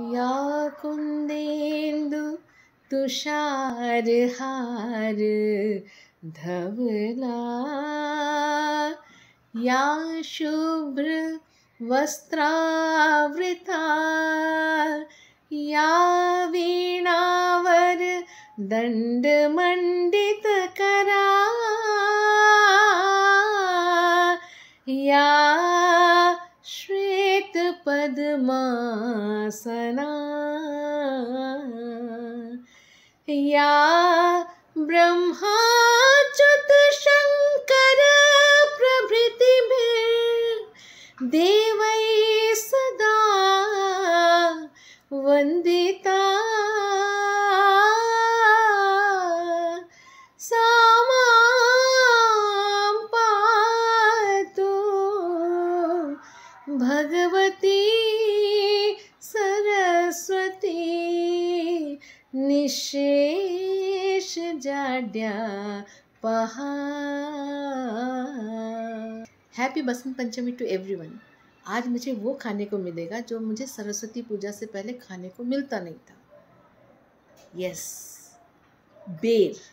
या तुषार तुषारहार धवला या शुभ्र वस्त्रावृता या वीणावर दण्डमण्डितकरा या पद्मासना या ब्रह्माच्युत प्रभृति प्रभृतिभिर्देवै सदा वंदिता भगवती सरस्वती निशेष जाड्या पहा happy Basant Panchami to everyone आज मुझे वो खाने को मिलेगा जो मुझे सरस्वती पूजा से पहले खाने को मिलता नहीं था यस yes, बेर